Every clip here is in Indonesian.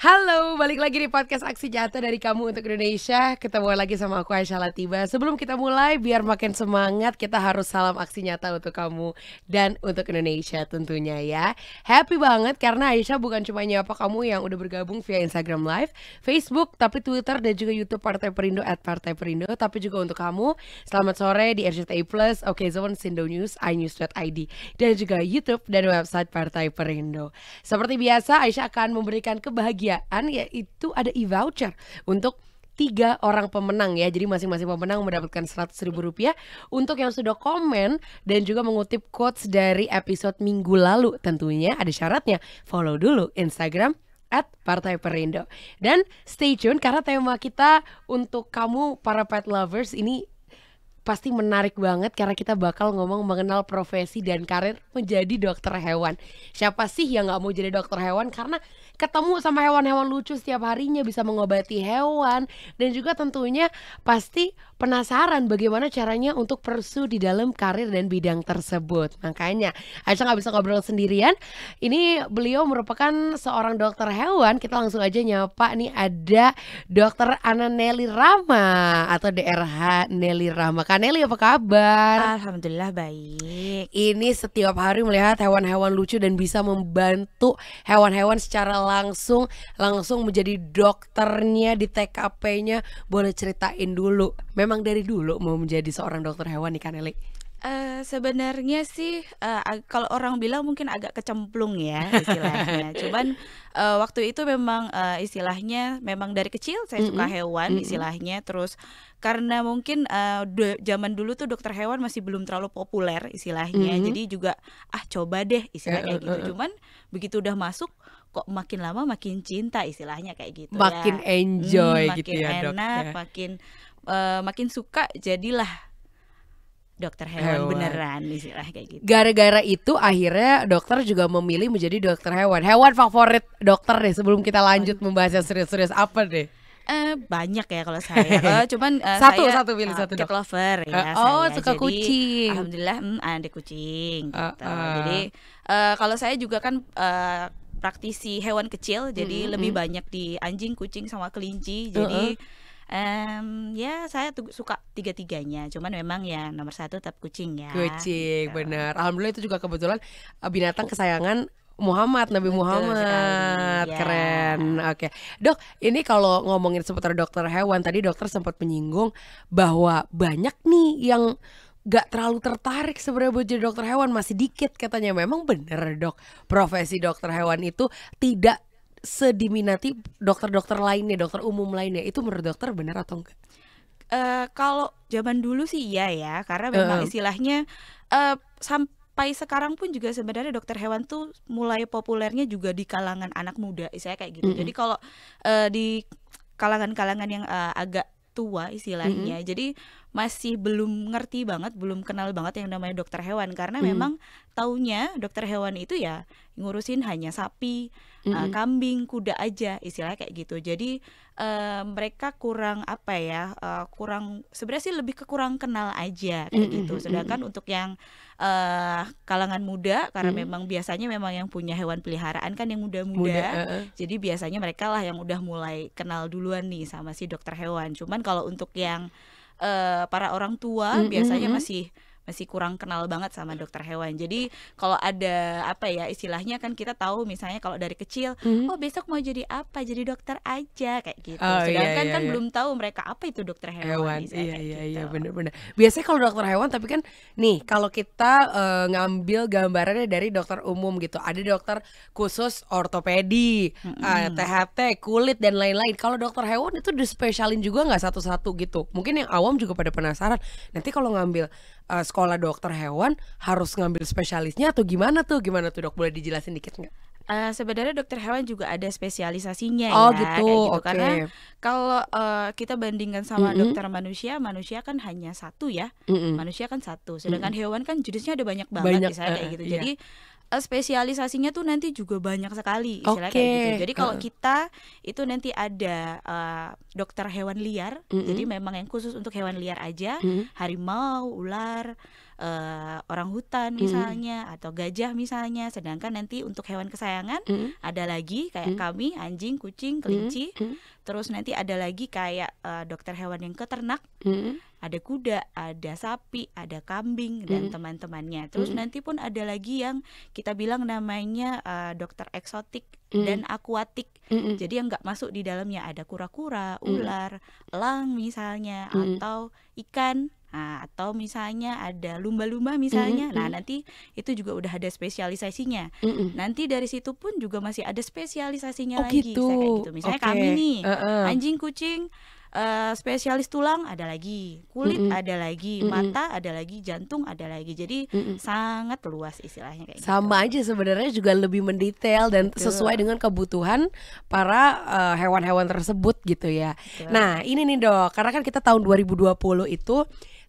Halo, balik lagi di podcast Aksi Nyata dari kamu untuk Indonesia. Ketemu lagi sama aku Aisyah Latiba. Sebelum kita mulai, biar makin semangat, kita harus salam aksi nyata untuk kamu dan untuk Indonesia tentunya ya. Happy banget karena Aisyah bukan cuma nyapa kamu yang udah bergabung via Instagram Live, Facebook, tapi Twitter dan juga YouTube Partai Perindo at Partai Perindo, tapi juga untuk kamu. Selamat sore di RCTI Plus, Oke Zone, Sindo News, iNews.id, dan juga YouTube dan website Partai Perindo. Seperti biasa, Aisyah akan memberikan kebahagiaan pekerjaan yaitu ada e-voucher untuk tiga orang pemenang ya. Jadi masing-masing pemenang mendapatkan seratus ribu rupiah untuk yang sudah komen dan juga mengutip quotes dari episode minggu lalu. Tentunya ada syaratnya. Follow dulu Instagram at Partai Perindo. Dan stay tune karena tema kita untuk kamu para pet lovers ini pasti menarik banget karena kita bakal ngomong mengenal profesi dan karir menjadi dokter hewan. Siapa sih yang nggak mau jadi dokter hewan? Karena ketemu sama hewan-hewan lucu setiap harinya bisa mengobati hewan dan juga tentunya pasti penasaran bagaimana caranya untuk persu di dalam karir dan bidang tersebut. Makanya Aisyah nggak bisa ngobrol sendirian. Ini beliau merupakan seorang dokter hewan. Kita langsung aja nyapa nih ada dokter Ana Nelly Rama atau DRH Nelly Rama. Kak Nelly apa kabar? Alhamdulillah baik. Ini setiap hari melihat hewan-hewan lucu dan bisa membantu hewan-hewan secara langsung langsung menjadi dokternya di TKP-nya. Boleh ceritain dulu. Memang memang dari dulu mau menjadi seorang dokter hewan nih Kaneli? Uh, eh, sebenarnya sih uh, kalau orang bilang mungkin agak kecemplung ya istilahnya. Cuman uh, waktu itu memang uh, istilahnya memang dari kecil saya suka hewan istilahnya terus karena mungkin uh, zaman dulu tuh dokter hewan masih belum terlalu populer istilahnya. Jadi juga ah coba deh istilahnya gitu. Cuman begitu udah masuk kok makin lama makin cinta istilahnya kayak gitu ya. makin ya. enjoy hmm, gitu makin ya, enak, dok, enak, ya. makin uh, makin suka jadilah dokter hewan, hewan. beneran istilah kayak gitu. Gara-gara itu akhirnya dokter juga memilih menjadi dokter hewan. Hewan favorit dokter deh sebelum kita lanjut membahas yang serius-serius apa deh? Eh banyak ya kalau saya. Oh, cuman uh, satu saya, satu pilih uh, satu dok. lover ya. Uh, oh saya. suka Jadi, kucing. Alhamdulillah hmm, ada kucing. Uh, gitu. uh. Jadi uh, kalau saya juga kan uh, praktisi hewan kecil, jadi mm -hmm. lebih banyak di anjing, kucing, sama kelinci. Jadi uh -uh um, ya saya suka tiga tiganya cuman memang ya nomor satu tetap kucing ya kucing gitu. bener alhamdulillah itu juga kebetulan eh, binatang kesayangan Muhammad Nabi Betul Muhammad sekali. Ya. keren oke dok ini kalau ngomongin seputar dokter hewan tadi dokter sempat menyinggung bahwa banyak nih yang gak terlalu tertarik sebenarnya buat jadi dokter hewan masih dikit katanya memang bener dok profesi dokter hewan itu tidak sediminati dokter-dokter lainnya, dokter umum lainnya itu menurut dokter benar atau enggak? Uh, kalau zaman dulu sih iya ya, karena memang uh. istilahnya uh, sampai sekarang pun juga sebenarnya dokter hewan tuh mulai populernya juga di kalangan anak muda, saya kayak gitu. Mm -hmm. Jadi kalau uh, di kalangan-kalangan yang uh, agak tua istilahnya, mm -hmm. jadi masih belum ngerti banget, belum kenal banget yang namanya dokter hewan karena mm. memang taunya dokter hewan itu ya ngurusin hanya sapi, mm. uh, kambing, kuda aja istilahnya kayak gitu. Jadi uh, mereka kurang apa ya? Uh, kurang sebenarnya sih lebih ke kurang kenal aja kayak mm. gitu. Hmm, hmm, hmm, Sedangkan mm. untuk yang uh, kalangan muda karena mm. memang biasanya memang yang punya hewan peliharaan kan yang muda-muda. Muda, uh. Jadi biasanya mereka lah yang udah mulai kenal duluan nih sama si dokter hewan. Cuman kalau untuk yang uh, para orang tua mm -hmm. biasanya hmm. masih masih kurang kenal banget sama iya. dokter hewan. Jadi kalau ada apa ya istilahnya kan kita tahu misalnya kalau dari kecil, mm -hmm. oh besok mau jadi apa? Jadi dokter aja kayak gitu. Oh, iya, Sedangkan iya, iya, kan iya. belum tahu mereka apa itu dokter hewan. hewan iya iya gitu. iya benar-benar. Biasanya kalau dokter hewan tapi kan nih kalau kita uh, ngambil gambarannya dari dokter umum gitu, ada dokter khusus ortopedi, mm -hmm. uh, eh, THT, kulit dan lain-lain. Kalau dokter hewan itu dispesialin juga nggak satu-satu gitu. Mungkin yang awam juga pada penasaran. Nanti kalau ngambil uh, sekolah dokter hewan harus ngambil spesialisnya atau gimana tuh? Gimana tuh dok? Boleh dijelasin dikit nggak? Uh, sebenarnya dokter hewan juga ada spesialisasinya oh, ya gitu, kayak gitu okay. karena kalau uh, kita bandingkan sama mm -hmm. dokter manusia manusia kan hanya satu ya mm -hmm. manusia kan satu sedangkan mm -hmm. hewan kan jenisnya ada banyak banget banyak, uh, kayak gitu iya. jadi Eh, spesialisasinya tuh nanti juga banyak sekali istilahnya okay. kayak gitu. Jadi kalau uh. kita itu nanti ada uh, dokter hewan liar. Mm -hmm. Jadi memang yang khusus untuk hewan liar aja, mm -hmm. harimau, ular, uh, orang hutan misalnya mm -hmm. atau gajah misalnya. Sedangkan nanti untuk hewan kesayangan mm -hmm. ada lagi kayak mm -hmm. kami, anjing, kucing, kelinci. Mm -hmm. Terus nanti ada lagi kayak uh, dokter hewan yang keternak. Mm -hmm ada kuda, ada sapi, ada kambing dan hmm. teman-temannya. Terus hmm. nanti pun ada lagi yang kita bilang namanya uh, dokter eksotik hmm. dan akuatik. Hmm. Jadi yang nggak masuk di dalamnya ada kura-kura, mm. ular, hmm. elang misalnya hmm. atau ikan. Nah, atau misalnya ada lumba-lumba misalnya. Nah, mm -hmm. Nah, nanti itu juga udah ada spesialisasinya. Mm -hmm. Nanti dari situ pun juga masih ada spesialisasinya oh, lagi. Gitu. kayak gitu. gitu. Misalnya okay. kami nih, uh -uh. anjing, kucing, uh, spesialis tulang ada lagi, kulit mm -mm. ada lagi, mm -mm. mata ada lagi, jantung ada lagi. Jadi mm -mm. sangat luas istilahnya kayak gitu. Sama gitu. aja sebenarnya juga lebih mendetail dan Betul. sesuai dengan kebutuhan para eh, hewan-hewan uh, tersebut gitu ya. Betul. Nah, ini nih Dok, karena kan kita tahun 2020 itu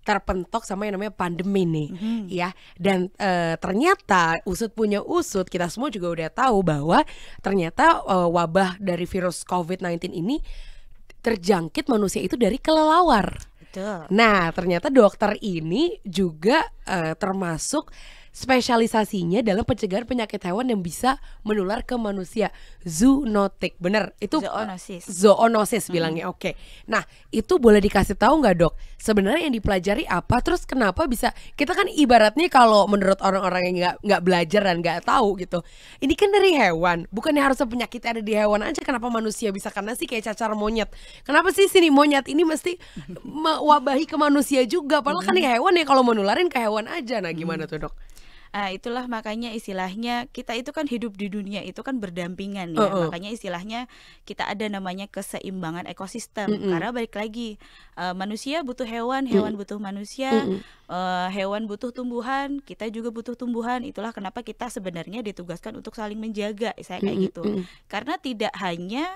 terpentok sama yang namanya pandemi nih mm-hmm. ya dan e, ternyata usut punya usut kita semua juga udah tahu bahwa ternyata e, wabah dari virus COVID-19 ini terjangkit manusia itu dari kelelawar. Betul. Nah, ternyata dokter ini juga uh, termasuk spesialisasinya dalam pencegahan penyakit hewan yang bisa menular ke manusia. Zoonotik, bener? Itu zoonosis. Zoonosis hmm. bilangnya, oke. Okay. Nah, itu boleh dikasih tahu nggak dok? Sebenarnya yang dipelajari apa? Terus kenapa bisa? Kita kan ibaratnya kalau menurut orang-orang yang nggak nggak belajar dan nggak tahu gitu, ini kan dari hewan, bukannya harusnya penyakit ada di hewan aja? Kenapa manusia bisa karena sih kayak cacar monyet? Kenapa sih sini monyet ini mesti wabahi ke manusia juga? Padahal kan hmm. ya hewan ya kalau menularin ke hewan aja. Nah, gimana hmm. tuh dok? Nah, itulah makanya istilahnya kita itu kan hidup di dunia itu kan berdampingan ya. Uh, uh. Makanya istilahnya kita ada namanya keseimbangan ekosistem. Mm Karena balik lagi uh, manusia butuh hewan, mm. hewan mm. butuh manusia, mm Uh, hewan butuh tumbuhan, kita juga butuh tumbuhan. Itulah kenapa kita sebenarnya ditugaskan untuk saling menjaga. Saya kayak mm -mm. gitu. Karena tidak hanya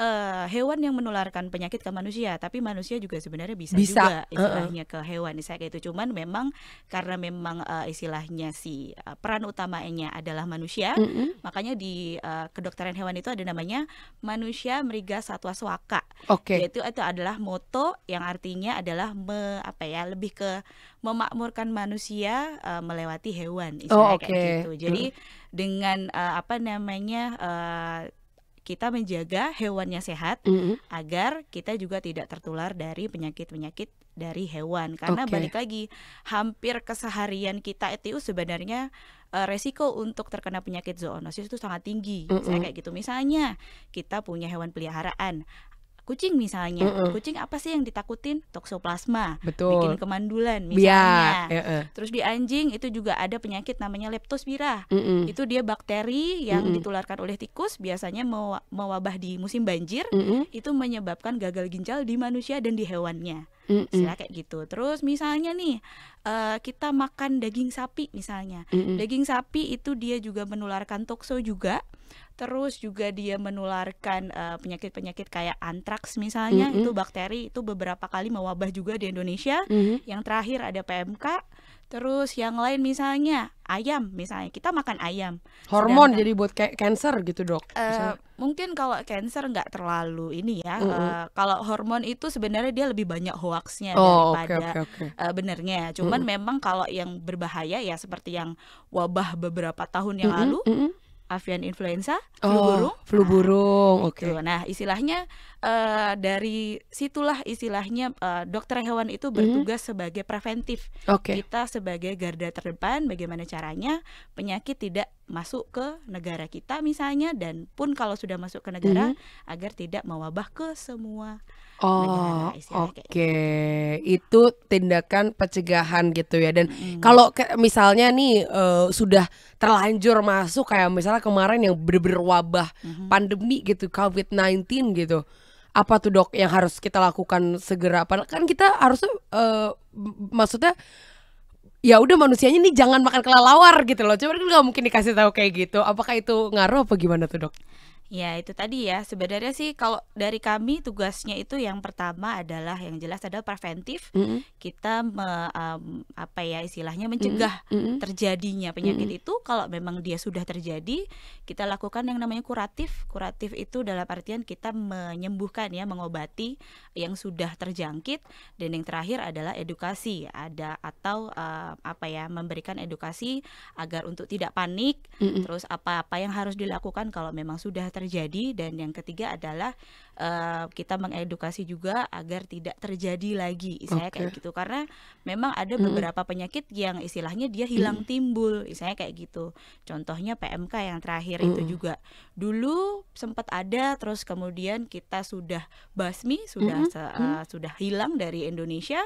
uh, hewan yang menularkan penyakit ke manusia, tapi manusia juga sebenarnya bisa, bisa. juga istilahnya uh-uh. ke hewan. Saya kayak itu cuman memang karena memang uh, istilahnya si uh, peran utamanya adalah manusia, mm-hmm. makanya di uh, kedokteran hewan itu ada namanya manusia meriga satwa swaka. Okay. Yaitu itu adalah moto yang artinya adalah me, apa ya lebih ke memakmurkan manusia uh, melewati hewan istilahnya oh, okay. kayak gitu. Jadi mm. dengan uh, apa namanya uh, kita menjaga hewannya sehat mm -hmm. agar kita juga tidak tertular dari penyakit-penyakit dari hewan karena okay. balik lagi hampir keseharian kita itu sebenarnya uh, resiko untuk terkena penyakit zoonosis itu sangat tinggi. Mm -hmm. Saya kayak gitu misalnya kita punya hewan peliharaan kucing misalnya. Mm -mm. Kucing apa sih yang ditakutin? Toksoplasma, bikin kemandulan misalnya. ya, Terus di anjing itu juga ada penyakit namanya leptospira. Mm -mm. Itu dia bakteri yang mm -mm. ditularkan oleh tikus biasanya mewabah di musim banjir. Mm -mm. Itu menyebabkan gagal ginjal di manusia dan di hewannya. Mm -mm. kayak gitu. Terus misalnya nih uh, kita makan daging sapi misalnya. Mm -mm. Daging sapi itu dia juga menularkan tokso juga terus juga dia menularkan eh, penyakit-penyakit uh, kayak antraks misalnya mm -hmm. itu bakteri itu beberapa kali mewabah juga di Indonesia. Mm -hmm. Yang terakhir ada PMK. Terus yang lain misalnya ayam misalnya kita makan ayam. Hormon Sedangkan, jadi buat cancer gitu dok. Uh, mungkin kalau cancer nggak terlalu ini ya. Mm -hmm. uh, kalau hormon itu sebenarnya dia lebih banyak hoaxnya oh, daripada okay, okay, okay. Uh, benernya. Cuman mm -hmm. memang kalau yang berbahaya ya seperti yang wabah beberapa tahun yang mm -hmm, lalu. Mm -hmm avian influenza, flu oh, burung. Flu nah, burung, nah, oke. Okay. Nah, istilahnya uh, dari situlah istilahnya uh, dokter hewan itu hmm. bertugas mm -hmm. sebagai preventif. Okay. Kita sebagai garda terdepan bagaimana caranya penyakit tidak masuk ke negara kita misalnya dan pun kalau sudah masuk ke negara mm -hmm. agar tidak mewabah ke semua Oh, oke. Okay. Gitu. Itu tindakan pencegahan gitu ya. Dan hmm. kalau misalnya nih uh, sudah terlanjur masuk kayak misalnya kemarin yang bener-bener wabah hmm. pandemi gitu COVID-19 gitu. Apa tuh Dok yang harus kita lakukan segera? Kan kita harus uh, eh, maksudnya ya udah manusianya nih jangan makan kelelawar gitu loh. Cuman kan nggak mungkin dikasih tahu kayak gitu. Apakah itu ngaruh apa gimana tuh Dok? Ya, itu tadi ya. Sebenarnya sih kalau dari kami tugasnya itu yang pertama adalah yang jelas adalah preventif. Mm -hmm. Kita me, um, apa ya istilahnya mencegah mm -hmm. terjadinya penyakit mm -hmm. itu kalau memang dia sudah terjadi, kita lakukan yang namanya kuratif. Kuratif itu dalam artian kita menyembuhkan ya, mengobati yang sudah terjangkit dan yang terakhir adalah edukasi. Ada atau um, apa ya, memberikan edukasi agar untuk tidak panik, mm -hmm. terus apa-apa yang harus dilakukan kalau memang sudah terjadi dan yang ketiga adalah Eh, kita mengedukasi juga agar tidak terjadi lagi saya okay. kayak gitu karena memang ada hmm. beberapa mm. penyakit yang istilahnya dia hilang mm. timbul saya kayak gitu contohnya PMK yang terakhir mm. itu hmm. juga dulu sempat ada terus kemudian kita sudah basmi sudah mm. uh, sudah hilang dari Indonesia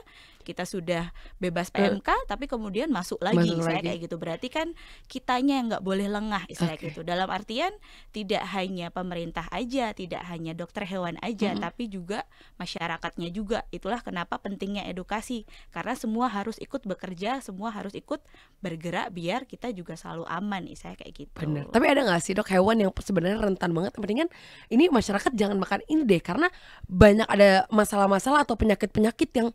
kita sudah bebas eh. PMK uh, tapi kemudian masuk lagi saya kayak gitu berarti kan kitanya yang nggak boleh lengah saya okay. gitu dalam artian tidak hanya pemerintah aja tidak hanya dokter hewan karyawan aja, hmm. tapi juga masyarakatnya juga. Itulah kenapa pentingnya edukasi, karena semua harus ikut bekerja, semua harus ikut bergerak biar kita juga selalu aman, saya kayak gitu. Bener. Tapi ada nggak sih dok hewan yang sebenarnya rentan banget? Mendingan ini masyarakat jangan makan ini deh, karena banyak ada masalah-masalah atau penyakit-penyakit yang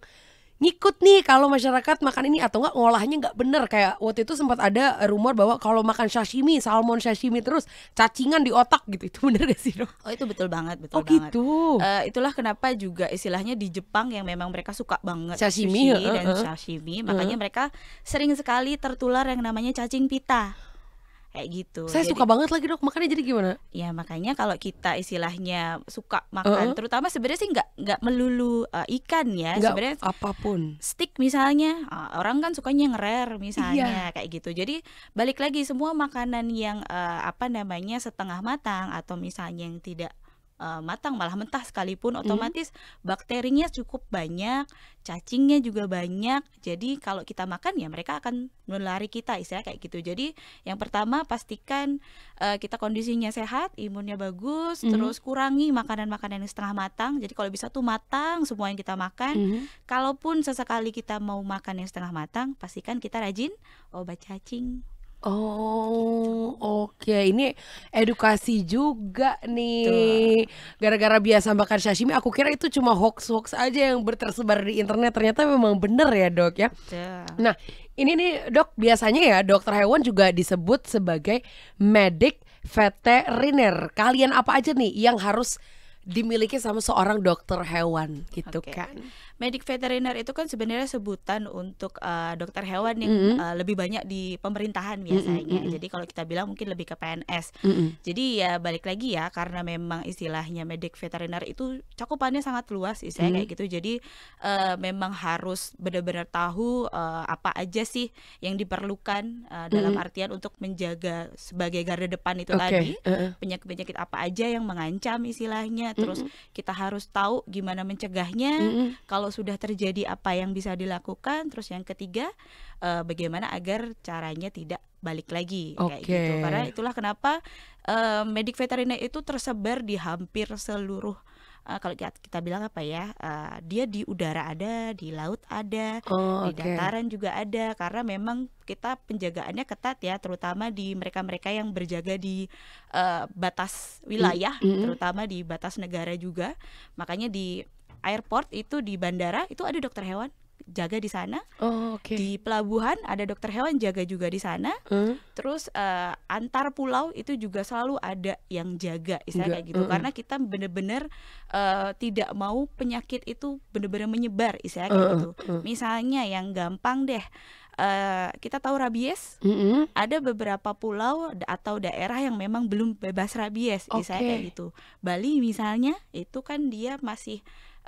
ngikut nih kalau masyarakat makan ini atau enggak ngolahnya enggak bener kayak waktu itu sempat ada rumor bahwa kalau makan sashimi salmon sashimi terus cacingan di otak gitu itu bener gak sih dong? Oh itu betul banget betul oh, banget. gitu. Uh, itulah kenapa juga istilahnya di Jepang yang memang mereka suka banget sashimi sushi uh -huh. dan sashimi makanya uh mereka sering sekali tertular yang namanya cacing pita kayak gitu. Saya jadi, suka banget lagi dok, makanya jadi gimana? Ya makanya kalau kita istilahnya suka makan, uh -huh. terutama sebenarnya sih nggak nggak melulu uh, ikan ya, sebenarnya apapun. Stick misalnya, uh, orang kan sukanya ngerer misalnya iya. kayak gitu. Jadi balik lagi semua makanan yang uh, apa namanya setengah matang atau misalnya yang tidak uh, matang malah mentah sekalipun iya. otomatis hmm. bakterinya cukup banyak cacingnya juga banyak jadi kalau kita makan ya mereka akan menulari kita istilah kayak gitu jadi yang pertama pastikan uh, kita kondisinya sehat imunnya bagus hmm. terus kurangi makanan-makanan yang setengah matang jadi kalau bisa tuh matang semua yang kita makan hmm. kalaupun sesekali kita mau makan yang setengah matang pastikan kita rajin obat cacing Oh, oke. Ini edukasi juga nih. Gara-gara biasa makan sashimi, aku kira itu cuma hoax-hoax aja yang bertersebar di internet. Ternyata memang bener ya, Dok ya. Nah, ini nih, Dok, biasanya ya dokter hewan juga disebut sebagai medik veteriner. Kalian apa aja nih yang harus dimiliki sama seorang dokter hewan gitu okay. kan? medik veteriner itu kan sebenarnya sebutan untuk uh, dokter hewan yang mm -hmm. uh, lebih banyak di pemerintahan biasanya. Mm -hmm. Jadi kalau kita bilang mungkin lebih ke PNS. Mm -hmm. Jadi ya balik lagi ya karena memang istilahnya medik veteriner itu cakupannya sangat luas istilahnya mm -hmm. kayak gitu. Jadi uh, memang harus benar-benar tahu uh, apa aja sih yang diperlukan uh, dalam mm -hmm. artian untuk menjaga sebagai garda depan itu okay. tadi uh -uh. penyakit-penyakit apa aja yang mengancam istilahnya. Terus mm -hmm. kita harus tahu gimana mencegahnya. Mm -hmm. Kalau kalau sudah terjadi apa yang bisa dilakukan terus yang ketiga uh, bagaimana agar caranya tidak balik lagi okay. kayak gitu karena itulah kenapa uh, eh, medik veteriner itu tersebar di hampir seluruh uh, kalau kita, kita bilang apa ya uh, dia di udara ada di laut ada oh, di okay. dataran juga ada karena memang kita penjagaannya ketat ya terutama di mereka-mereka yang berjaga di uh, batas mm, wilayah mm -hmm. terutama di batas negara juga makanya di airport itu di bandara itu ada dokter hewan jaga di sana. Oh, Okay. Di pelabuhan ada dokter hewan jaga juga di sana. Hmm? Terus uh, antar pulau itu juga selalu ada yang jaga, istilahnya kayak gitu. Mm Karena kita bener-bener uh, tidak mau penyakit itu bener-bener menyebar, istilahnya kayak mm gitu. Hmm, hmm. Misalnya yang gampang deh. Uh, kita tahu rabies, mm -hmm. ada beberapa pulau atau daerah yang memang belum bebas rabies, okay. kayak gitu. Bali misalnya, itu kan dia masih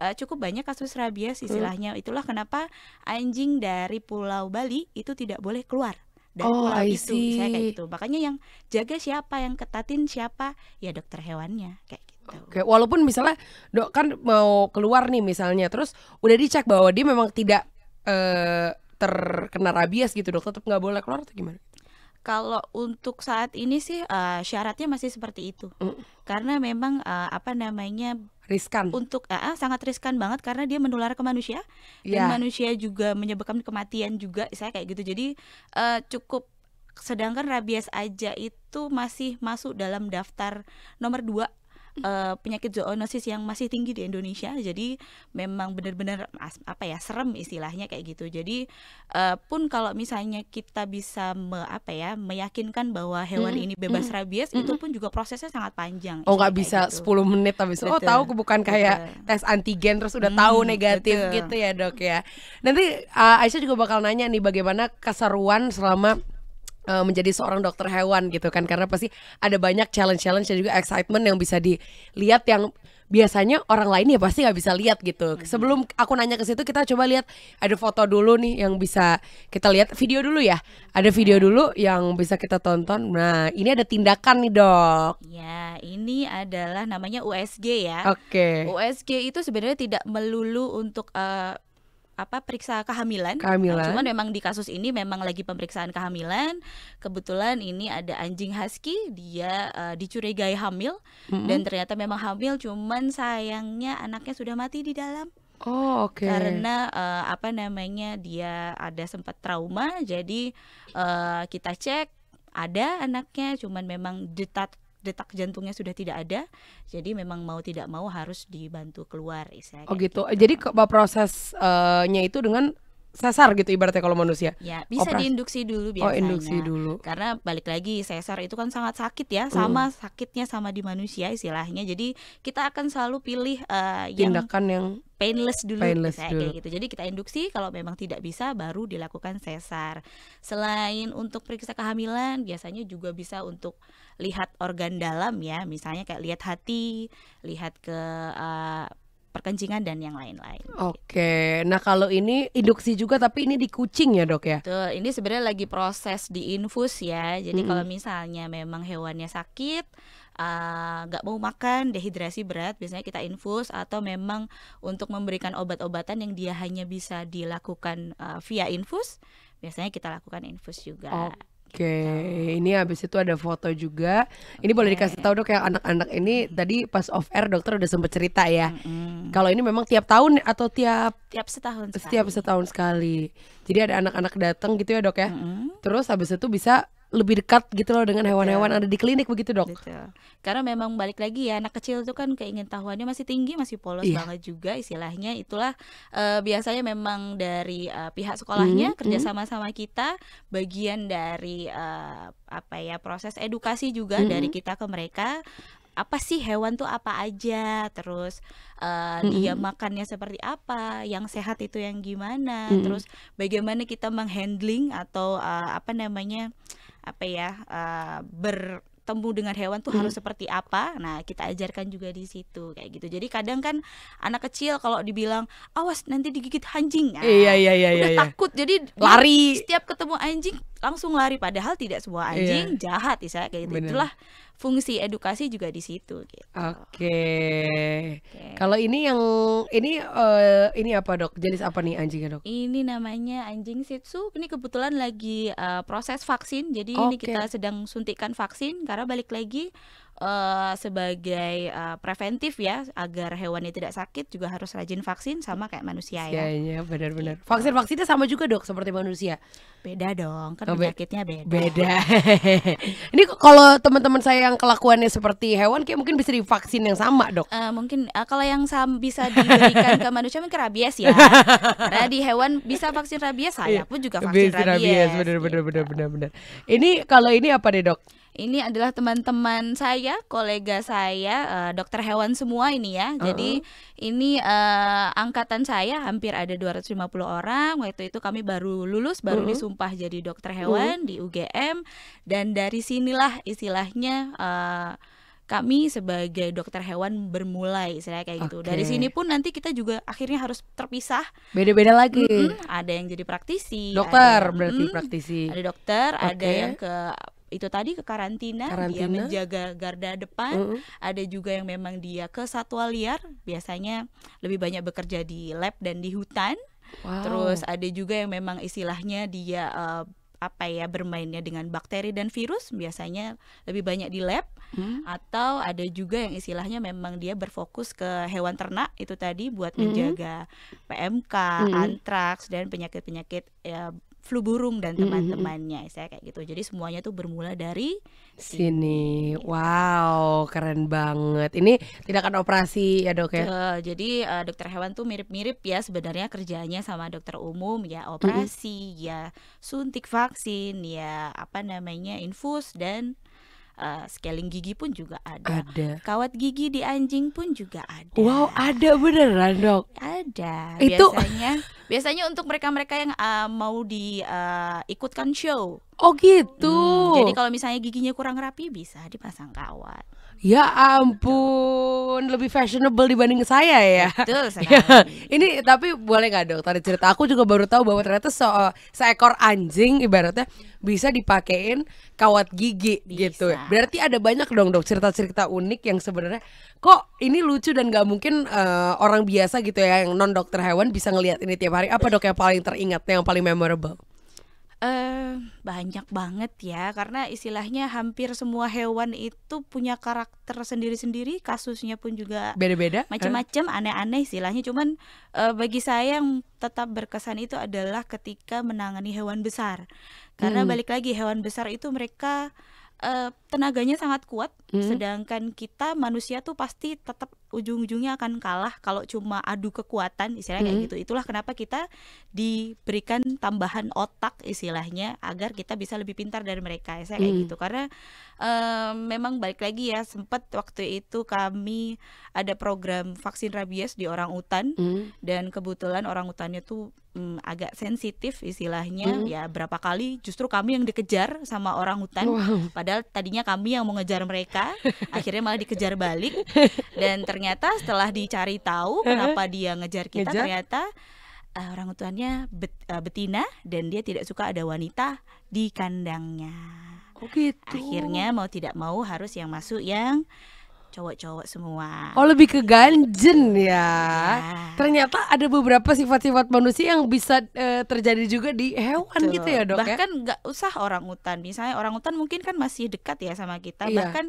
uh, cukup banyak kasus rabies hmm. istilahnya. Hmm. Itulah kenapa anjing dari Pulau Bali itu tidak boleh keluar dan oh, pulau itu saya kayak gitu makanya yang jaga siapa yang ketatin siapa ya dokter hewannya kayak gitu Oke, walaupun misalnya dok kan mau keluar nih misalnya terus udah dicek bahwa dia memang tidak eh, terkena rabies gitu dok tetap nggak boleh keluar atau gimana kalau untuk saat ini sih uh, syaratnya masih seperti itu, mm. karena memang uh, apa namanya riskan untuk uh, sangat riskan banget karena dia menular ke manusia yeah. dan iya. manusia juga menyebabkan kematian juga saya kayak gitu. Jadi uh, cukup sedangkan rabies aja itu masih masuk dalam daftar nomor dua uh, penyakit zoonosis yang masih tinggi di Indonesia jadi memang benar-benar apa ya serem istilahnya kayak gitu jadi uh, pun kalau misalnya kita bisa me, apa ya meyakinkan bahwa hewan hmm. ini hmm, bebas hmm. rabies hmm. itu pun juga prosesnya sangat panjang oh nggak bisa gitu. 10 menit habis oh, betul, oh tahu bukan kayak betul. tes antigen terus udah hmm. tahu negatif betul. gitu ya dok ya nanti uh, Aisyah juga bakal nanya nih bagaimana keseruan selama Eh, menjadi seorang dokter hewan gitu kan karena pasti ada banyak challenge-challenge dan juga excitement yang bisa dilihat yang biasanya orang lain ya pasti nggak bisa lihat gitu. Hmm. Sebelum aku nanya ke situ kita coba lihat ada foto dulu nih yang bisa kita lihat video dulu ya. Ada video iya. dulu yang bisa kita tonton. Nah ini ada tindakan nih dok. Ya ini adalah namanya USG ya. Oke. Okay. USG itu sebenarnya tidak melulu untuk uh, apa periksa kehamilan. Kehamilan. Nah, cuman memang di kasus ini memang lagi pemeriksaan kehamilan. Kebetulan ini ada anjing husky dia uh, dicurigai hamil mm-hmm. dan ternyata memang hamil cuman sayangnya anaknya sudah mati di dalam. Oh, Okay. Karena uh, apa namanya dia ada sempat trauma jadi uh, kita cek ada anaknya cuman memang detat detak jantungnya sudah tidak ada jadi memang mau tidak mau harus dibantu keluar oh gitu. gitu jadi proses uh, itu dengan sesar gitu ibaratnya kalau manusia. Ya, bisa Operasi. diinduksi dulu oh, biasanya. Oh, induksi dulu. Karena balik lagi sesar itu kan sangat sakit ya, hmm. sama sakitnya sama di manusia istilahnya. Jadi kita akan selalu pilih uh, tindakan yang, yang painless dulu painless kayak dulu. gitu. Jadi kita induksi kalau memang tidak bisa baru dilakukan sesar. Selain untuk periksa kehamilan, biasanya juga bisa untuk lihat organ dalam ya, misalnya kayak lihat hati, lihat ke uh, perkencingan dan yang lain-lain. Oke, gitu. nah kalau ini induksi juga tapi ini di kucing ya dok ya? Tuh, ini sebenarnya lagi proses di infus ya. Jadi mm -hmm. kalau misalnya memang hewannya sakit, eh, nggak uh, mau makan, dehidrasi berat, biasanya kita infus atau memang untuk memberikan obat-obatan yang dia hanya bisa dilakukan uh, via infus, biasanya kita lakukan infus juga. Oke, okay. Gitu. ini habis itu ada foto juga. Ini boleh dikasih tahu dok yang anak-anak ini tadi pas off air dokter udah sempat cerita ya. Mm-hmm. Kalau ini memang tiap tahun atau tiap tiap setahun setiap setahun sekali. Jadi ada anak-anak datang gitu ya dok ya. Mm-hmm. Terus habis itu bisa lebih dekat gitu loh dengan hewan-hewan ada di klinik begitu dok. Betul. Karena memang balik lagi ya anak kecil itu kan keingin keingintahuannya masih tinggi masih polos iya. banget juga istilahnya itulah uh, biasanya memang dari uh, pihak sekolahnya mm, kerjasama hmm. sama kita bagian dari uh, apa ya proses edukasi juga mm -hmm. dari hmm. kita ke mereka apa sih hewan tuh apa aja terus uh, mm -hmm. dia hmm. makannya seperti apa yang sehat itu yang gimana mm -hmm. terus bagaimana kita menghandling atau uh, apa namanya uh, apa ya uh, bertemu dengan hewan tuh hmm. harus seperti apa. Nah, kita ajarkan juga di situ kayak gitu. Jadi kadang kan anak kecil kalau dibilang awas nanti digigit anjing. Nah, iya iya iya udah iya. iya. takut. Jadi lari. Setiap ketemu anjing langsung lari padahal tidak semua iya. anjing iya. jahat ya kayak gitu. Bener. Itulah fungsi edukasi juga di situ gitu. Oke. Okay. Okay. Kalau ini yang ini uh, ini apa dok? Jenis apa nih anjingnya dok? Ini namanya anjing Shih Tzu. Ini kebetulan lagi uh, proses vaksin. Jadi okay. ini kita sedang suntikan vaksin karena balik lagi uh, sebagai uh, preventif ya agar hewannya tidak sakit juga harus rajin vaksin sama kayak manusia ya. Iya, benar-benar. Iya, gitu. Vaksin vaksinnya sama juga dok seperti manusia. Beda dong, kan oh, penyakitnya beda. Beda. Ini kalau teman-teman saya yang kelakuannya seperti hewan kayak mungkin bisa divaksin yang sama dok. Uh, mungkin uh, kalau yang sam bisa diberikan ke manusia mungkin rabies ya. Karena di hewan bisa vaksin rabies saya iya. pun juga vaksin rabies. Rabies bener benar benar-benar gitu. benar. Ini kalau ini apa deh dok? Ini adalah teman-teman saya, kolega saya, uh, dokter hewan semua ini ya. Uh-uh. Jadi ini uh, angkatan saya hampir ada 250 orang. Waktu itu kami baru lulus, baru uh-uh. disumpah jadi dokter hewan uh-uh. di UGM dan dari sinilah istilahnya uh, kami sebagai dokter hewan bermulai saya kayak okay. gitu. Dari sini pun nanti kita juga akhirnya harus terpisah. Beda-beda lagi. Mm -hmm. Ada yang jadi praktisi, dokter ada, berarti mm, praktisi. Ada dokter, okay. ada yang ke itu tadi ke karantina, karantina. dia menjaga garda depan. Mm -hmm. Ada juga yang memang dia ke satwa liar, biasanya lebih banyak bekerja di lab dan di hutan. Wow. Terus ada juga yang memang istilahnya dia uh, apa ya bermainnya dengan bakteri dan virus biasanya lebih banyak di lab hmm. atau ada juga yang istilahnya memang dia berfokus ke hewan ternak itu tadi buat hmm. menjaga PMK, hmm. antraks dan penyakit-penyakit ya, flu burung dan teman-temannya. Mm-hmm. Saya kayak gitu. Jadi semuanya tuh bermula dari sini. sini. Wow, keren banget. Ini tidak akan operasi ya, Dok ya. Uh, jadi uh, dokter hewan tuh mirip-mirip ya sebenarnya kerjanya sama dokter umum ya operasi, mm-hmm. ya suntik vaksin, ya apa namanya infus dan uh, scaling gigi pun juga ada. ada. Kawat gigi di anjing pun juga ada. Wow, ada beneran dok? Ada ada. Itu. Biasanya biasanya untuk mereka-mereka yang uh, mau diikutkan eh, uh, show Oh gitu. Hmm, jadi kalau misalnya giginya kurang rapi bisa dipasang kawat. Ya ampun, lebih fashionable dibanding saya ya. Betul ya, Ini tapi boleh nggak dok? Tadi cerita aku juga baru tahu bahwa ternyata se eh, seekor anjing ibaratnya bisa dipakein kawat gigi gitu. bisa. gitu. Berarti ada banyak dong dok cerita-cerita unik yang sebenarnya kok ini lucu dan nggak mungkin uh, orang biasa gitu ya yang non dokter hewan bisa ngelihat ini tiap hari. Apa dok yang paling teringat, yang paling memorable? Eh, banyak banget ya, karena istilahnya hampir semua hewan itu punya karakter sendiri-sendiri, kasusnya pun juga beda-beda, macam-macam, eh. aneh-aneh istilahnya. Cuman uh, bagi saya yang tetap berkesan itu adalah ketika menangani hewan besar, karena hmm. balik lagi hewan besar itu mereka eh, tenaganya sangat kuat hmm. sedangkan kita manusia tuh pasti tetap ujung-ujungnya akan kalah kalau cuma adu kekuatan istilahnya hmm. kayak gitu itulah kenapa kita diberikan tambahan otak istilahnya agar kita bisa lebih pintar dari mereka saya kayak hmm. gitu karena um, memang balik lagi ya sempat waktu itu kami ada program vaksin rabies di orang utan hmm. dan kebetulan orang utannya tuh um, agak sensitif istilahnya hmm. ya berapa kali justru kami yang dikejar sama orang utan wow. padahal tadinya tadinya kami yang mengejar mereka akhirnya malah dikejar balik dan ternyata setelah dicari tahu kenapa dia ngejar kita ngejar? ternyata uh, orang tuanya bet, uh, betina dan dia tidak suka ada wanita di kandangnya. Oh gitu. Akhirnya mau tidak mau harus yang masuk yang cowok-cowok semua. Oh lebih ke ganjen ya. ya. Ternyata ada beberapa sifat-sifat manusia yang bisa e, terjadi juga di hewan Betul. gitu ya dok. Ya? Bahkan nggak ya? usah orang hutan, misalnya orang hutan mungkin kan masih dekat ya sama kita. Iya. Bahkan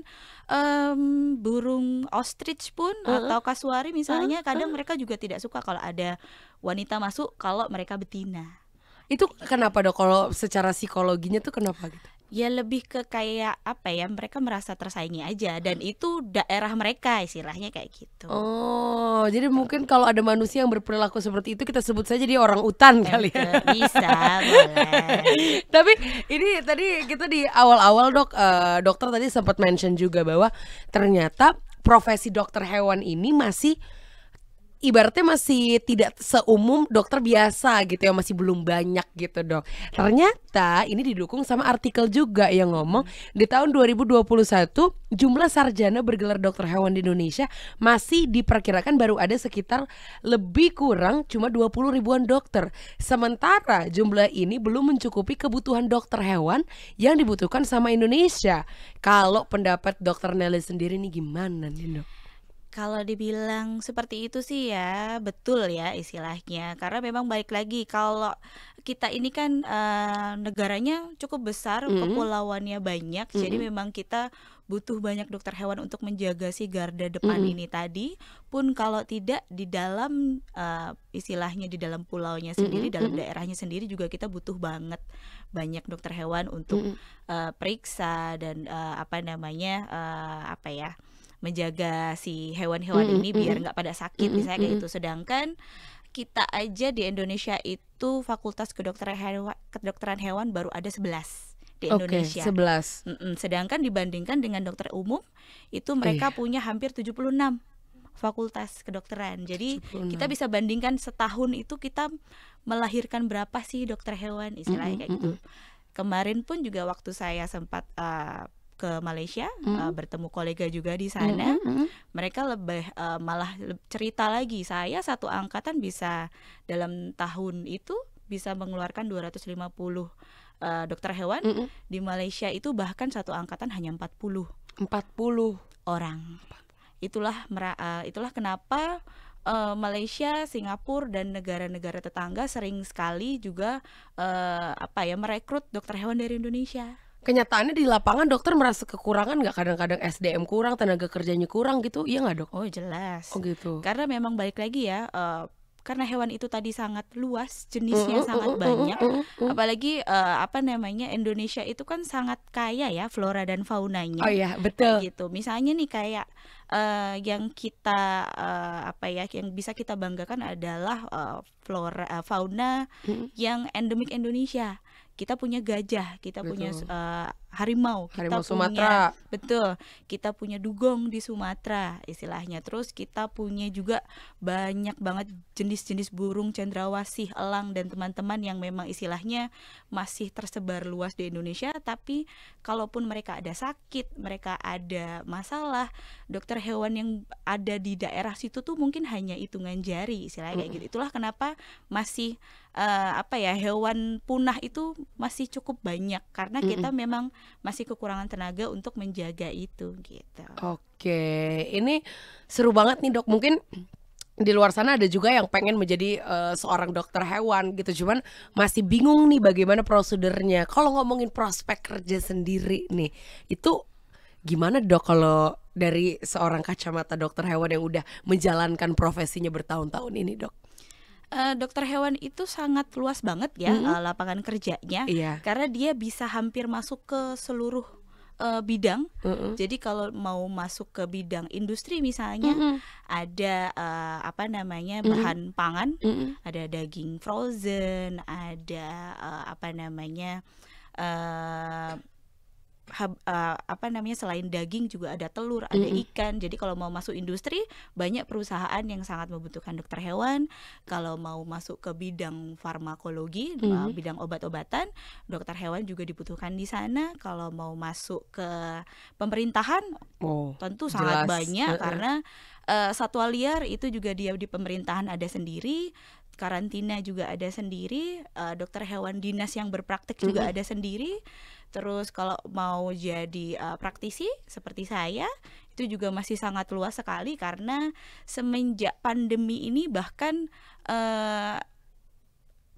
um, burung ostrich pun uh -huh. atau kasuari misalnya, uh -huh. kadang mereka juga tidak suka kalau ada wanita masuk kalau mereka betina itu kenapa dok kalau secara psikologinya tuh kenapa gitu ya lebih ke kayak apa ya mereka merasa tersaingi aja dan hmm. itu daerah mereka istilahnya kayak gitu oh jadi gitu. mungkin kalau ada manusia yang berperilaku seperti itu kita sebut saja dia orang utan kali ya bisa boleh tapi ini tadi kita di awal-awal dok uh, dokter tadi sempat mention juga bahwa ternyata profesi dokter hewan ini masih ibaratnya masih tidak seumum dokter biasa gitu ya masih belum banyak gitu dok ternyata ini didukung sama artikel juga yang ngomong di tahun 2021 jumlah sarjana bergelar dokter hewan di Indonesia masih diperkirakan baru ada sekitar lebih kurang cuma 20 ribuan dokter sementara jumlah ini belum mencukupi kebutuhan dokter hewan yang dibutuhkan sama Indonesia kalau pendapat dokter Nelly sendiri nih gimana nih dok? Kalau dibilang seperti itu sih ya betul ya istilahnya karena memang balik lagi kalau kita ini kan e, negaranya cukup besar, mm -hmm. kepulauannya banyak, mm -hmm. jadi memang kita butuh banyak dokter hewan untuk menjaga si garda depan mm -hmm. ini tadi. Pun kalau tidak di dalam e, istilahnya di dalam pulaunya sendiri, mm -hmm. dalam daerahnya sendiri juga kita butuh banget banyak dokter hewan untuk mm -hmm. e, periksa dan e, apa namanya e, apa ya? menjaga si hewan-hewan mm -hmm. ini mm, biar mm. nggak pada sakit mm -hmm. misalnya kayak mm, itu sedangkan kita aja di Indonesia itu fakultas kedokteran hewan kedokteran hewan baru ada 11 di Indonesia. okay, 11. Mm -mm. Sedangkan dibandingkan dengan dokter umum itu mereka eh. punya hampir 76 fakultas kedokteran. Jadi 76. kita bisa bandingkan setahun itu kita melahirkan berapa sih dokter hewan istilahnya mm -mm, kayak gitu. Mm Kemarin pun juga waktu saya sempat uh, ke Malaysia mm. uh, bertemu kolega juga di hmm, sana hmm, -hmm. mereka lebih uh, malah cerita lagi saya satu angkatan bisa dalam tahun itu bisa mengeluarkan 250 uh, dokter hewan hmm, -hmm. di Malaysia itu bahkan satu angkatan hanya 40 40 orang itulah uh, itulah kenapa uh, Malaysia, Singapura dan negara-negara tetangga sering sekali juga uh, apa ya merekrut dokter hewan dari Indonesia kenyataannya di lapangan dokter merasa kekurangan nggak kadang-kadang SDM kurang tenaga kerjanya kurang gitu iya nggak dok oh jelas oh gitu karena memang balik lagi ya uh, karena hewan itu tadi sangat luas jenisnya mm -hmm. sangat banyak mm -hmm. apalagi uh, apa namanya Indonesia itu kan sangat kaya ya flora dan faunanya oh iya betul gitu misalnya nih kayak uh, yang kita uh, apa ya yang bisa kita banggakan adalah uh, flora uh, fauna yang endemik Indonesia kita punya gajah, kita Betul. punya uh, eh, harimau. Kita harimau punya, Betul. Kita punya dugong di Sumatera istilahnya. Terus kita punya juga banyak banget jenis-jenis burung cendrawasih, elang dan teman-teman yang memang istilahnya masih tersebar luas di Indonesia tapi kalaupun mereka ada sakit, mereka ada masalah, dokter hewan yang ada di daerah situ tuh mungkin hanya hitungan jari istilahnya kayak gitu. Itulah kenapa masih uh, apa ya hewan punah itu masih cukup banyak karena kita mm -mm. memang masih kekurangan tenaga untuk menjaga itu gitu. Oke, ini seru banget nih dok. Mungkin di luar sana ada juga yang pengen menjadi uh, seorang dokter hewan gitu cuman masih bingung nih bagaimana prosedurnya kalau ngomongin prospek kerja sendiri nih itu gimana dok kalau dari seorang kacamata dokter hewan yang udah menjalankan profesinya bertahun-tahun ini dok uh, dokter hewan itu sangat luas banget ya mm -hmm. lapangan kerjanya yeah. karena dia bisa hampir masuk ke seluruh uh, bidang. Mm-hmm. Jadi kalau mau masuk ke bidang industri misalnya mm-hmm. ada uh, apa namanya mm-hmm. bahan pangan, mm-hmm. ada daging frozen, ada uh, apa namanya uh, uh, apa namanya selain daging juga ada telur, ada mm-hmm. ikan. Jadi kalau mau masuk industri banyak perusahaan yang sangat membutuhkan dokter hewan. Kalau mau masuk ke bidang farmakologi, eh, mm-hmm. bidang obat-obatan, dokter hewan juga dibutuhkan di sana. Kalau mau masuk ke pemerintahan, oh, tentu jelas. sangat banyak uh-uh. karena uh, satwa liar itu juga dia di pemerintahan ada sendiri karantina juga ada sendiri, uh, dokter hewan dinas yang berpraktek juga mm -hmm. ada sendiri. Terus kalau mau jadi uh, praktisi seperti saya itu juga masih sangat luas sekali karena semenjak pandemi ini bahkan uh,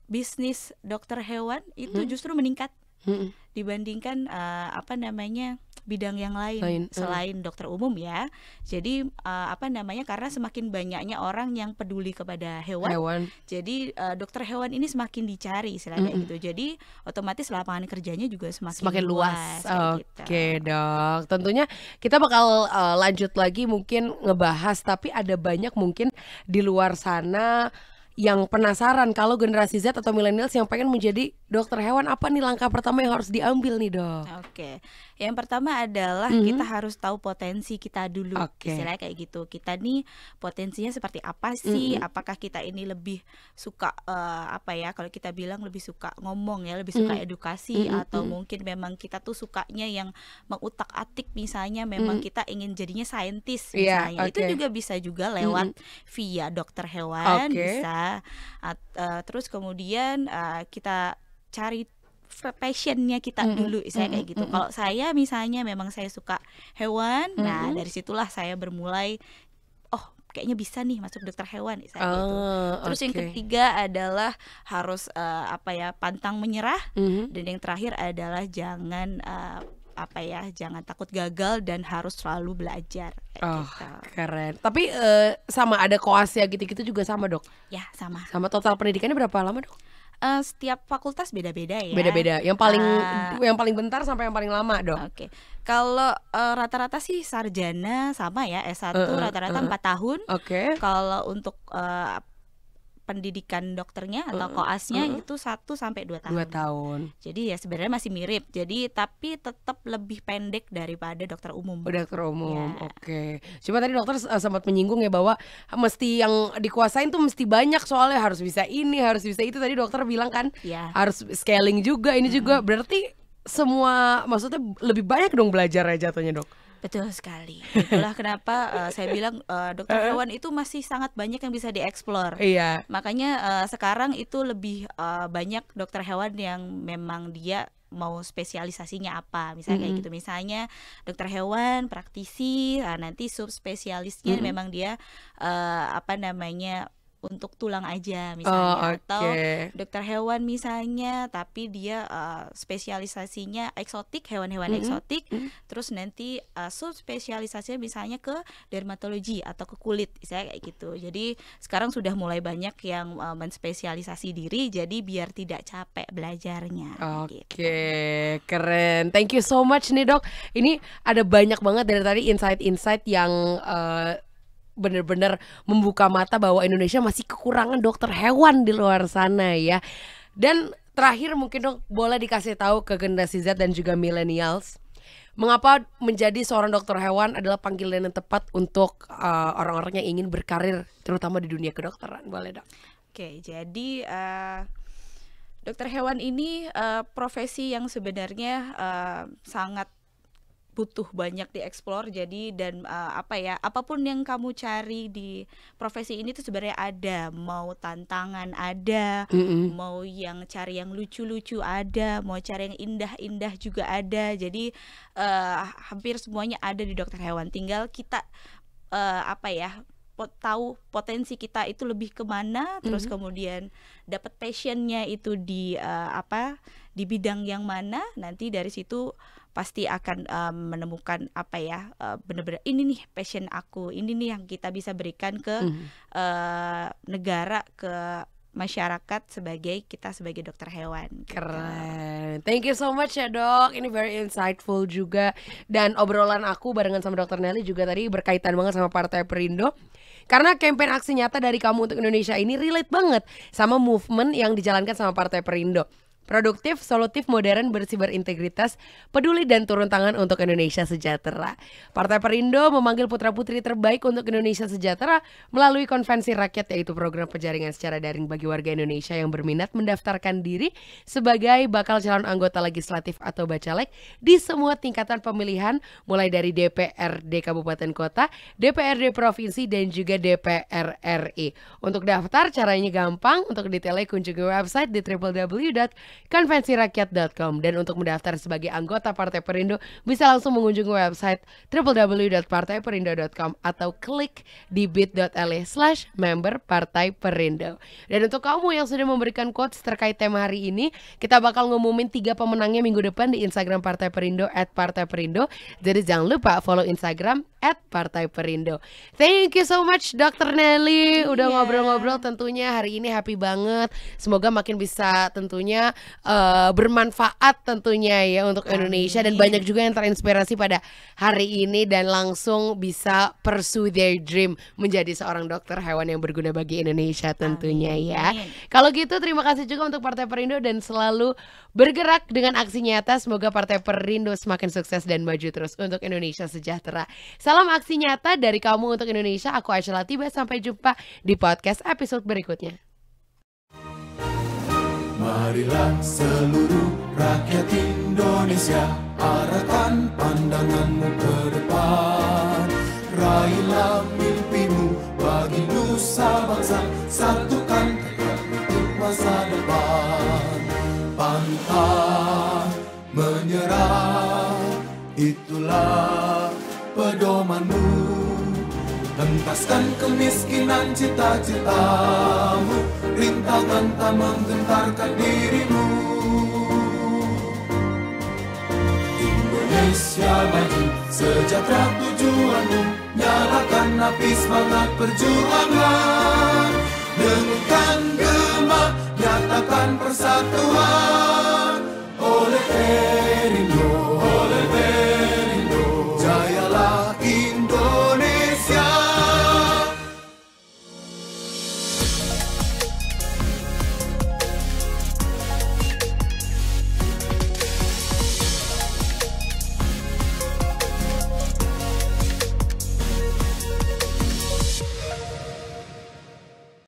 bisnis dokter hewan itu mm -hmm. justru meningkat hmm. dibandingkan uh, apa namanya bidang yang lain, lain. Mm. selain hmm. dokter umum ya. Jadi uh, apa namanya karena semakin banyaknya orang yang peduli kepada hewan, hewan. jadi uh, dokter hewan ini semakin dicari istilahnya hmm. gitu. Jadi otomatis lapangan kerjanya juga semakin, semakin luas. luas Oke okay, gitu. dok, tentunya kita bakal uh, lanjut lagi mungkin ngebahas tapi ada banyak mungkin di luar sana yang penasaran kalau generasi Z atau milenials yang pengen menjadi dokter hewan apa nih langkah pertama yang harus diambil nih dok? Oke, yang pertama adalah mm -hmm. kita harus tahu potensi kita dulu. Okay. Istilahnya kayak gitu. Kita nih potensinya seperti apa sih? Mm -hmm. Apakah kita ini lebih suka uh, apa ya? Kalau kita bilang lebih suka ngomong ya, lebih suka mm -hmm. edukasi mm -hmm. atau mungkin memang kita tuh sukanya yang mengutak-atik misalnya memang mm -hmm. kita ingin jadinya saintis iya, misalnya. Yeah, okay. Itu juga bisa juga lewat mm -hmm. via dokter hewan okay. bisa. At, uh, terus kemudian uh, kita cari passionnya kita mm-hmm. dulu saya kayak gitu. Mm-hmm. Kalau saya misalnya memang saya suka hewan, mm-hmm. nah dari situlah saya bermulai oh kayaknya bisa nih masuk dokter hewan saya gitu. oh, gitu. Terus okay. yang ketiga adalah harus uh, apa ya pantang menyerah mm-hmm. dan yang terakhir adalah jangan uh, apa ya jangan takut gagal dan harus selalu belajar oh, gitu. keren tapi uh, sama ada koasnya gitu-gitu juga sama dok ya sama sama total pendidikannya berapa lama dok Uh, setiap fakultas beda-beda ya. Beda-beda. Yang paling uh, yang paling bentar sampai yang paling lama, dong. Oke. Okay. Kalau uh, rata-rata sih sarjana sama ya, S1 rata-rata uh, uh, rata uh, 4 tahun. Oke. Okay. Kalau untuk uh, pendidikan dokternya atau uh, koasnya uh, itu 1 sampai 2 tahun. 2 tahun. Jadi ya sebenarnya masih mirip. Jadi tapi tetap lebih pendek daripada dokter umum. Dokter umum. Ya. Oke. Okay. Cuma tadi dokter uh, sempat menyinggung ya bahwa mesti yang dikuasain tuh mesti banyak soalnya harus bisa ini, harus bisa itu tadi dokter bilang kan. Ya. Harus scaling juga, ini hmm. juga berarti semua maksudnya lebih banyak dong belajar aja jatuhnya, Dok. Betul sekali. Itulah kenapa uh, saya bilang uh, dokter hewan itu masih sangat banyak yang bisa dieksplor. Iya. Makanya uh, sekarang itu lebih uh, banyak dokter hewan yang memang dia mau spesialisasinya apa misalnya mm -hmm. kayak gitu misalnya dokter hewan praktisi nah, nanti subspesialisnya mm -hmm. memang dia uh, apa namanya untuk tulang aja misalnya oh, okay. atau dokter hewan misalnya tapi dia uh, spesialisasinya eksotik hewan-hewan mm -hmm. eksotik mm -hmm. terus nanti uh, subspesialisasinya misalnya ke dermatologi atau ke kulit saya kayak gitu jadi sekarang sudah mulai banyak yang uh, menspesialisasi diri jadi biar tidak capek belajarnya oke okay. gitu. keren thank you so much nih dok ini ada banyak banget dari tadi insight-insight yang uh, benar-benar membuka mata bahwa Indonesia masih kekurangan dokter hewan di luar sana ya. Dan terakhir mungkin dong boleh dikasih tahu ke generasi Z dan juga millennials mengapa menjadi seorang dokter hewan adalah panggilan yang tepat untuk uh, orang-orang yang ingin berkarir terutama di dunia kedokteran boleh dok? Oke jadi uh, dokter hewan ini uh, profesi yang sebenarnya uh, sangat butuh banyak dieksplor jadi dan uh, apa ya apapun yang kamu cari di profesi ini tuh sebenarnya ada mau tantangan ada mm -hmm. mau yang cari yang lucu-lucu ada mau cari yang indah-indah juga ada jadi uh, hampir semuanya ada di dokter hewan tinggal kita uh, apa ya pot, tahu potensi kita itu lebih kemana terus mm -hmm. kemudian dapat passionnya itu di uh, apa di bidang yang mana nanti dari situ pasti akan uh, menemukan apa ya uh, benar bener ini nih passion aku ini nih yang kita bisa berikan ke mm. uh, negara ke masyarakat sebagai kita sebagai dokter hewan. Gitu. Keren. Thank you so much ya dok. Ini very insightful juga dan obrolan aku barengan sama dokter Nelly juga tadi berkaitan banget sama Partai Perindo. Karena kampanye aksi nyata dari kamu untuk Indonesia ini relate banget sama movement yang dijalankan sama Partai Perindo produktif, solutif, modern, bersih berintegritas, peduli dan turun tangan untuk Indonesia sejahtera. Partai Perindo memanggil putra-putri terbaik untuk Indonesia sejahtera melalui konvensi rakyat yaitu program penjaringan secara daring bagi warga Indonesia yang berminat mendaftarkan diri sebagai bakal calon anggota legislatif atau bacalek di semua tingkatan pemilihan mulai dari DPRD Kabupaten Kota, DPRD Provinsi dan juga DPR RI. Untuk daftar caranya gampang, untuk detailnya kunjungi website di www konvensiRakyat.com dan untuk mendaftar sebagai anggota Partai Perindo bisa langsung mengunjungi website www.partaiperindo.com atau klik di bit.ly e slash member Partai Perindo. Dan untuk kamu yang sudah memberikan quotes terkait tema hari ini, kita bakal ngumumin tiga pemenangnya minggu depan di Instagram Partai Perindo at Partai Perindo. Jadi jangan lupa follow Instagram at Partai Perindo. Thank you so much Dr. Nelly udah iya. ngobrol-ngobrol yeah. tentunya hari ini happy banget. Semoga makin bisa tentunya uh, bermanfaat tentunya ya untuk Indonesia dan banyak juga yang terinspirasi pada hari ini dan langsung bisa pursue their dream menjadi seorang dokter hewan yang berguna bagi Indonesia tentunya Amin. ya. Kalau gitu terima kasih juga untuk Partai Perindo dan selalu bergerak dengan aksi nyata. Semoga Partai Perindo semakin sukses dan maju terus untuk Indonesia sejahtera. Salam aksi nyata dari kamu untuk Indonesia. Aku Aisyah Latiba sampai jumpa di podcast episode berikutnya. Marilah seluruh rakyat Indonesia Arahkan pandanganmu ke depan Raihlah mimpimu bagi nusa bangsa Satukan tekad untuk masa depan Pantang menyerah Itulah pedomanmu Hentaskan kemiskinan cita-citamu rintangan tak menggentarkan dirimu Indonesia maju, sejahtera tujuanmu Nyalakan api semangat perjuangan Dengungkan gema, nyatakan persatuan Oleh Perindo